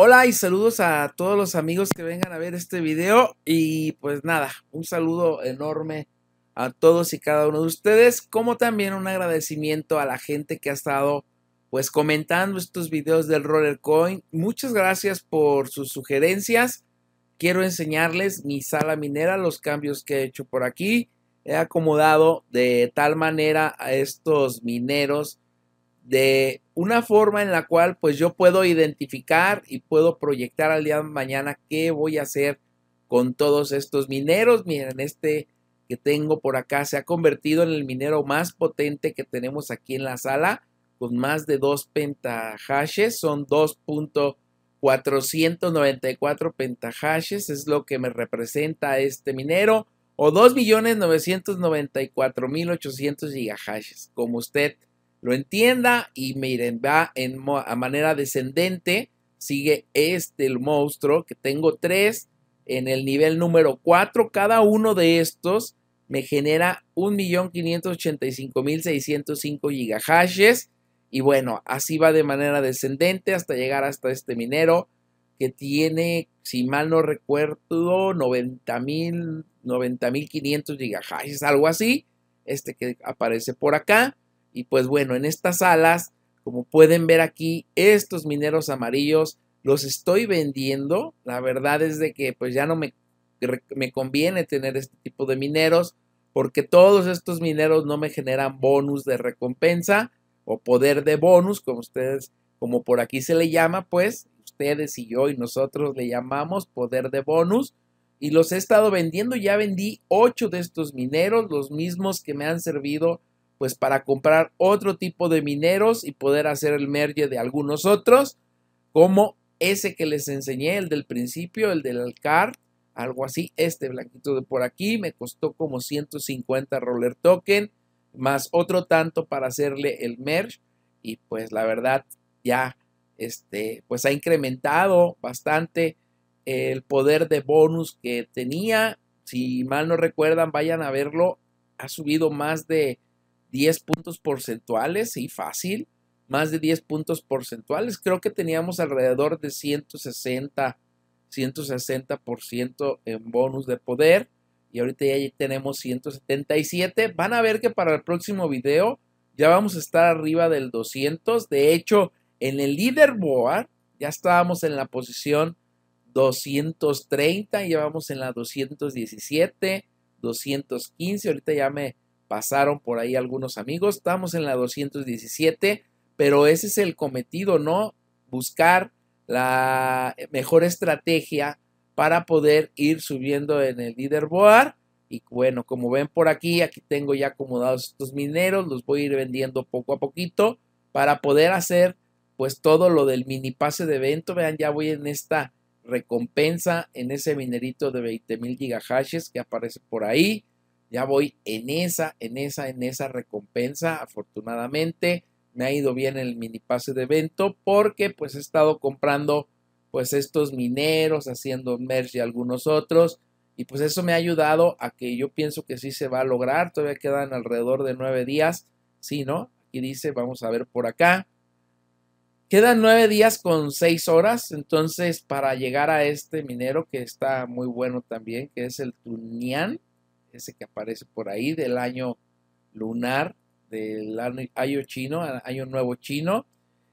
Hola y saludos a todos los amigos que vengan a ver este video y pues nada, un saludo enorme a todos y cada uno de ustedes, como también un agradecimiento a la gente que ha estado pues comentando estos videos del Roller Coin. Muchas gracias por sus sugerencias. Quiero enseñarles mi sala minera, los cambios que he hecho por aquí. He acomodado de tal manera a estos mineros de una forma en la cual pues yo puedo identificar y puedo proyectar al día de mañana qué voy a hacer con todos estos mineros. Miren, este que tengo por acá se ha convertido en el minero más potente que tenemos aquí en la sala con más de dos pentahashes, son 2.494 pentahashes, es lo que me representa este minero, o 2.994.800 gigahashes, como usted lo entienda y miren, va en a manera descendente, sigue este el monstruo, que tengo tres en el nivel número cuatro. cada uno de estos me genera 1.585.605 gigahashes y bueno, así va de manera descendente hasta llegar hasta este minero que tiene, si mal no recuerdo, 90.500 90, gigahashes, algo así, este que aparece por acá y pues bueno, en estas alas, como pueden ver aquí, estos mineros amarillos los estoy vendiendo. La verdad es de que pues ya no me, me conviene tener este tipo de mineros porque todos estos mineros no me generan bonus de recompensa o poder de bonus, como ustedes, como por aquí se le llama, pues ustedes y yo y nosotros le llamamos poder de bonus. Y los he estado vendiendo, ya vendí ocho de estos mineros, los mismos que me han servido pues para comprar otro tipo de mineros y poder hacer el merge de algunos otros, como ese que les enseñé, el del principio, el del Alcar, algo así, este blanquito de por aquí, me costó como 150 roller token, más otro tanto para hacerle el merge, y pues la verdad ya, este, pues ha incrementado bastante el poder de bonus que tenía, si mal no recuerdan, vayan a verlo, ha subido más de 10 puntos porcentuales, y fácil, más de 10 puntos porcentuales. Creo que teníamos alrededor de 160, 160% en bonus de poder y ahorita ya tenemos 177. Van a ver que para el próximo video ya vamos a estar arriba del 200. De hecho, en el leaderboard ya estábamos en la posición 230, ya vamos en la 217, 215. Ahorita ya me pasaron por ahí algunos amigos, estamos en la 217, pero ese es el cometido, ¿no? Buscar la mejor estrategia para poder ir subiendo en el leaderboard. Y bueno, como ven por aquí, aquí tengo ya acomodados estos mineros, los voy a ir vendiendo poco a poquito para poder hacer pues todo lo del mini pase de evento. Vean, ya voy en esta recompensa, en ese minerito de 20 mil gigahashes que aparece por ahí. Ya voy en esa, en esa, en esa recompensa. Afortunadamente me ha ido bien el mini pase de evento porque pues he estado comprando pues estos mineros, haciendo merch y algunos otros. Y pues eso me ha ayudado a que yo pienso que sí se va a lograr. Todavía quedan alrededor de nueve días. Sí, ¿no? Aquí dice, vamos a ver por acá. Quedan nueve días con seis horas. Entonces, para llegar a este minero que está muy bueno también, que es el Tunian ese que aparece por ahí del año lunar, del año chino, año nuevo chino.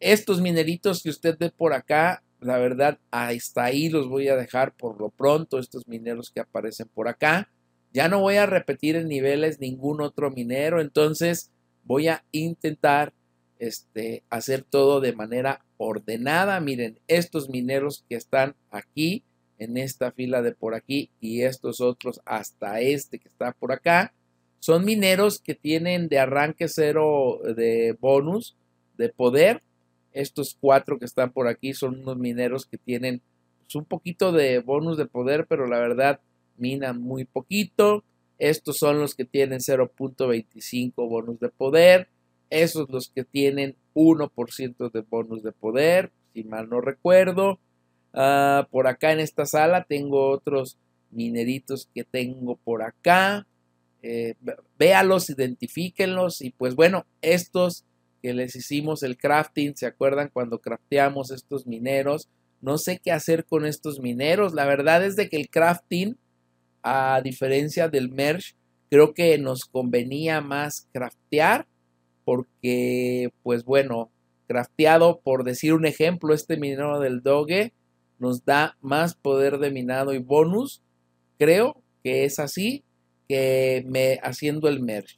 Estos mineritos que usted ve por acá, la verdad, hasta ahí los voy a dejar por lo pronto, estos mineros que aparecen por acá. Ya no voy a repetir en niveles ningún otro minero, entonces voy a intentar este, hacer todo de manera ordenada. Miren, estos mineros que están aquí, en esta fila de por aquí y estos otros hasta este que está por acá. Son mineros que tienen de arranque cero eh, de bonus, de poder. Estos cuatro que están por aquí son unos mineros que tienen pues, un poquito de bonus de poder, pero la verdad minan muy poquito. Estos son los que tienen 0.25 bonus de poder. Esos los que tienen 1% de bonus de poder, si mal no recuerdo. Ah, por acá en esta sala tengo otros mineritos que tengo por acá. Eh, véalos, identifíquenlos y pues bueno, estos que les hicimos el crafting, ¿se acuerdan cuando crafteamos estos mineros? No sé qué hacer con estos mineros. La verdad es de que el crafting, a diferencia del merge, creo que nos convenía más craftear porque, pues bueno, crafteado, por decir un ejemplo, este minero del doge, nos da más poder de minado y bonus. Creo que es así que me haciendo el merge.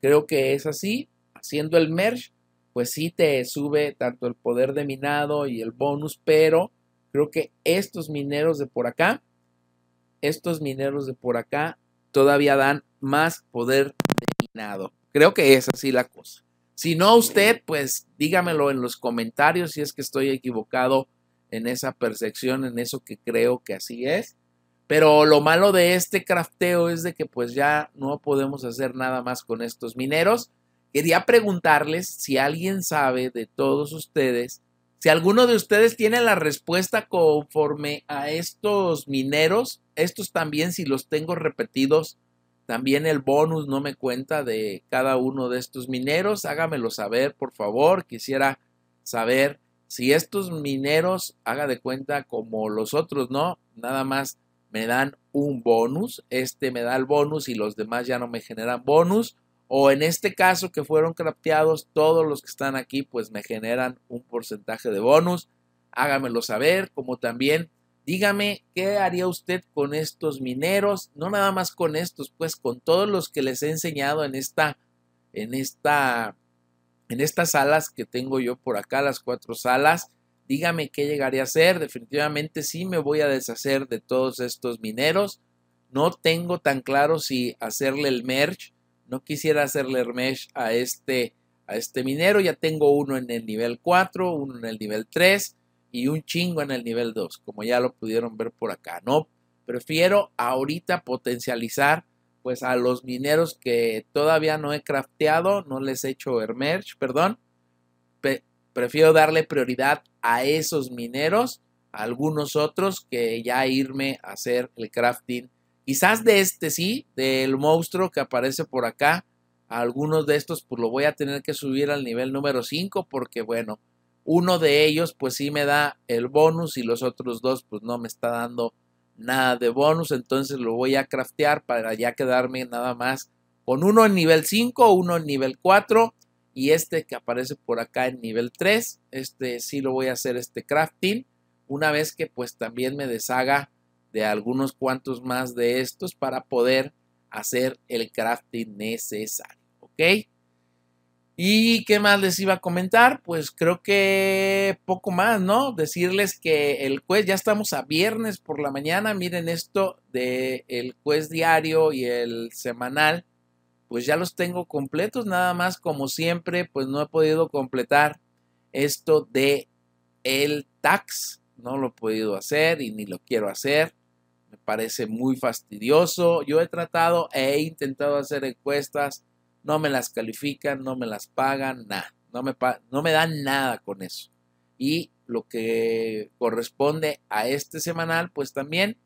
Creo que es así, haciendo el merge, pues sí te sube tanto el poder de minado y el bonus, pero creo que estos mineros de por acá, estos mineros de por acá todavía dan más poder de minado. Creo que es así la cosa. Si no usted, pues dígamelo en los comentarios si es que estoy equivocado en esa percepción, en eso que creo que así es. Pero lo malo de este crafteo es de que pues ya no podemos hacer nada más con estos mineros. Quería preguntarles si alguien sabe de todos ustedes, si alguno de ustedes tiene la respuesta conforme a estos mineros, estos también si los tengo repetidos, también el bonus no me cuenta de cada uno de estos mineros, hágamelo saber por favor, quisiera saber si estos mineros, haga de cuenta como los otros, ¿no? Nada más me dan un bonus, este me da el bonus y los demás ya no me generan bonus. O en este caso que fueron crafteados, todos los que están aquí pues me generan un porcentaje de bonus. Hágamelo saber, como también dígame qué haría usted con estos mineros, no nada más con estos, pues con todos los que les he enseñado en esta, en esta en estas salas que tengo yo por acá, las cuatro salas, dígame qué llegaré a hacer. Definitivamente sí me voy a deshacer de todos estos mineros. No tengo tan claro si hacerle el merge. No quisiera hacerle el merge a este, a este minero. Ya tengo uno en el nivel 4, uno en el nivel 3 y un chingo en el nivel 2, como ya lo pudieron ver por acá. No, prefiero ahorita potencializar pues a los mineros que todavía no he crafteado, no les he hecho merge perdón, prefiero darle prioridad a esos mineros, a algunos otros que ya irme a hacer el crafting. Quizás de este sí, del monstruo que aparece por acá, algunos de estos pues lo voy a tener que subir al nivel número 5 porque bueno, uno de ellos pues sí me da el bonus y los otros dos pues no me está dando nada de bonus, entonces lo voy a craftear para ya quedarme nada más con uno en nivel 5, uno en nivel 4 y este que aparece por acá en nivel 3, este sí lo voy a hacer este crafting, una vez que pues también me deshaga de algunos cuantos más de estos para poder hacer el crafting necesario, ¿ok? ¿Y qué más les iba a comentar? Pues creo que poco más, ¿no? Decirles que el juez, ya estamos a viernes por la mañana, miren esto del el juez diario y el semanal, pues ya los tengo completos, nada más como siempre, pues no he podido completar esto de el tax, no lo he podido hacer y ni lo quiero hacer, me parece muy fastidioso, yo he tratado e he intentado hacer encuestas, no me las califican, no me las pagan, nada, no me, no me dan nada con eso. Y lo que corresponde a este semanal, pues también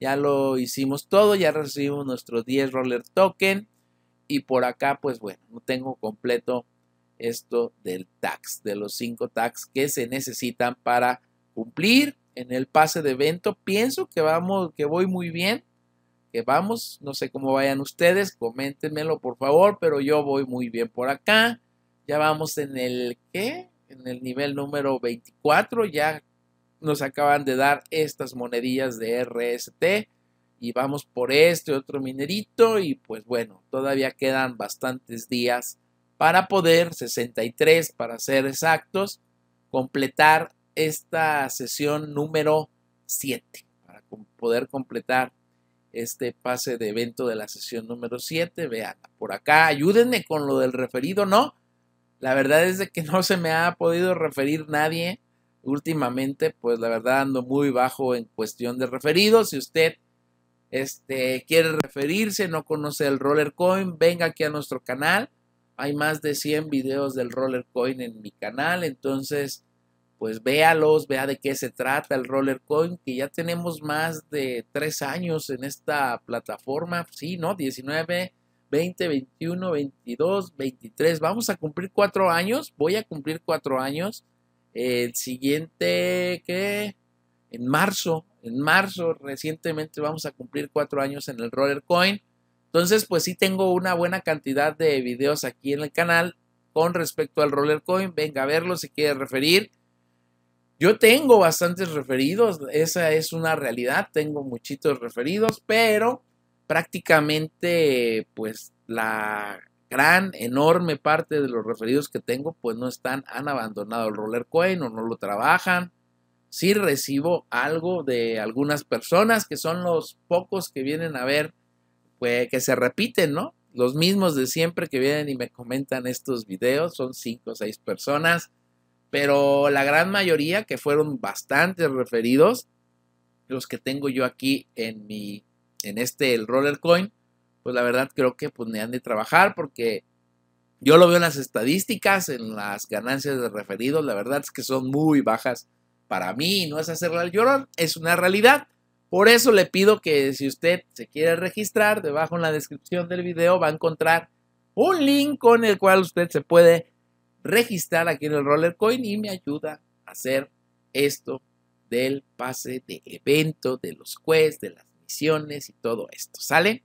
ya lo hicimos todo, ya recibimos nuestro 10 roller token y por acá, pues bueno, no tengo completo esto del tax, de los 5 tax que se necesitan para cumplir en el pase de evento. Pienso que vamos, que voy muy bien vamos. No sé cómo vayan ustedes, coméntenmelo por favor, pero yo voy muy bien por acá. Ya vamos en el ¿qué? En el nivel número 24, ya nos acaban de dar estas monedillas de RST y vamos por este otro minerito y pues bueno, todavía quedan bastantes días para poder, 63 para ser exactos, completar esta sesión número 7, para poder completar este pase de evento de la sesión número 7. vea por acá, ayúdenme con lo del referido, ¿no? La verdad es de que no se me ha podido referir nadie últimamente, pues la verdad ando muy bajo en cuestión de referidos. Si usted este, quiere referirse, no conoce el Roller Coin, venga aquí a nuestro canal. Hay más de 100 videos del Roller Coin en mi canal, entonces pues véalos, vea de qué se trata el Rollercoin, que ya tenemos más de tres años en esta plataforma, sí, ¿no? 19, 20, 21, 22, 23, vamos a cumplir cuatro años, voy a cumplir cuatro años, el siguiente, ¿qué? En marzo, en marzo recientemente vamos a cumplir cuatro años en el Rollercoin, entonces pues sí tengo una buena cantidad de videos aquí en el canal con respecto al Rollercoin, venga a verlo si quiere referir yo tengo bastantes referidos, esa es una realidad, tengo muchitos referidos, pero prácticamente pues la gran, enorme parte de los referidos que tengo pues no están, han abandonado el roller coin o no lo trabajan. Sí recibo algo de algunas personas que son los pocos que vienen a ver, pues que se repiten, ¿no? Los mismos de siempre que vienen y me comentan estos videos, son cinco o seis personas pero la gran mayoría, que fueron bastantes referidos, los que tengo yo aquí en mi, en este, el roller coin, pues la verdad creo que pues me han de trabajar porque yo lo veo en las estadísticas, en las ganancias de referidos, la verdad es que son muy bajas para mí, no es hacerla al llorar, es una realidad. Por eso le pido que si usted se quiere registrar, debajo en la descripción del video va a encontrar un link con el cual usted se puede registrar aquí en el Roller Coin y me ayuda a hacer esto del pase de evento, de los quests, de las misiones y todo esto, ¿sale?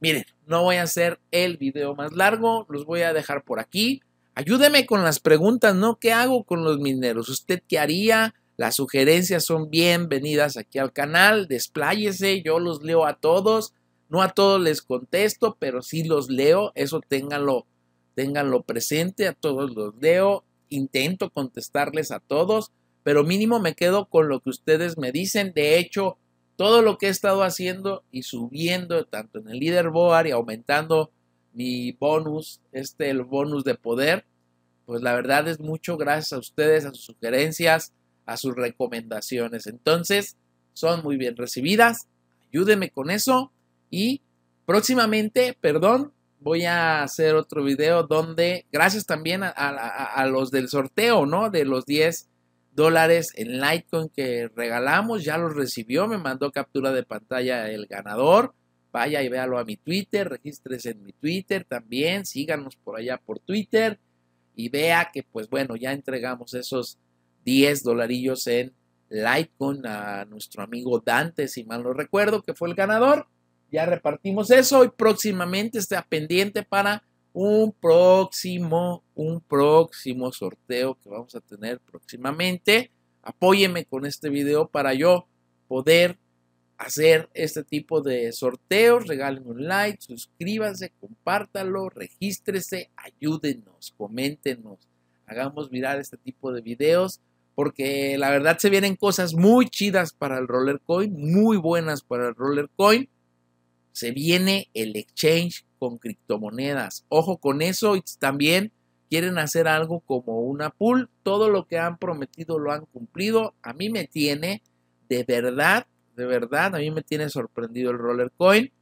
Miren, no voy a hacer el video más largo, los voy a dejar por aquí. Ayúdeme con las preguntas, ¿no? ¿Qué hago con los mineros? ¿Usted qué haría? Las sugerencias son bienvenidas aquí al canal, despláyese, yo los leo a todos. No a todos les contesto, pero sí los leo, eso ténganlo Ténganlo presente, a todos los leo, intento contestarles a todos, pero mínimo me quedo con lo que ustedes me dicen. De hecho, todo lo que he estado haciendo y subiendo tanto en el líder Boar y aumentando mi bonus, este el bonus de poder, pues la verdad es mucho gracias a ustedes, a sus sugerencias, a sus recomendaciones. Entonces, son muy bien recibidas. Ayúdenme con eso y próximamente, perdón, voy a hacer otro video donde, gracias también a, los del sorteo, ¿no? De los 10 dólares en Litecoin que regalamos, ya los recibió, me mandó captura de pantalla el ganador. Vaya y véalo a mi Twitter, regístrese en mi Twitter también, síganos por allá por Twitter y vea que pues bueno, ya entregamos esos 10 dolarillos en Litecoin a nuestro amigo Dante, si mal no recuerdo, que fue el ganador. Ya repartimos eso y próximamente está pendiente para un próximo, un próximo sorteo que vamos a tener próximamente. Apóyeme con este video para yo poder hacer este tipo de sorteos. Regalen un like, suscríbanse, compártalo, regístrese, ayúdenos, coméntenos, hagamos mirar este tipo de videos porque la verdad se vienen cosas muy chidas para el Rollercoin, muy buenas para el Rollercoin. Se viene el exchange con criptomonedas. Ojo con eso y también quieren hacer algo como una pool. Todo lo que han prometido lo han cumplido. A mí me tiene de verdad, de verdad, a mí me tiene sorprendido el Roller Coin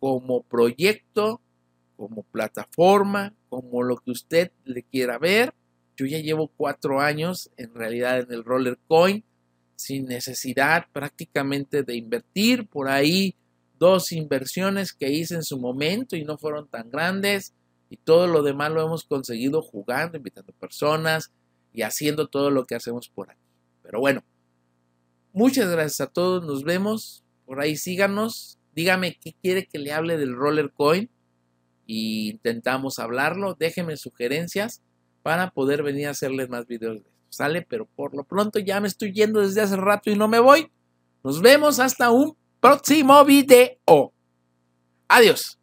como proyecto, como plataforma, como lo que usted le quiera ver. Yo ya llevo cuatro años en realidad en el Roller Coin sin necesidad prácticamente de invertir. Por ahí dos inversiones que hice en su momento y no fueron tan grandes y todo lo demás lo hemos conseguido jugando, invitando personas y haciendo todo lo que hacemos por aquí. Pero bueno, muchas gracias a todos, nos vemos, por ahí síganos, dígame qué quiere que le hable del roller coin y intentamos hablarlo, déjenme sugerencias para poder venir a hacerles más videos de Sale, pero por lo pronto ya me estoy yendo desde hace rato y no me voy. Nos vemos hasta un próximo video. Adiós.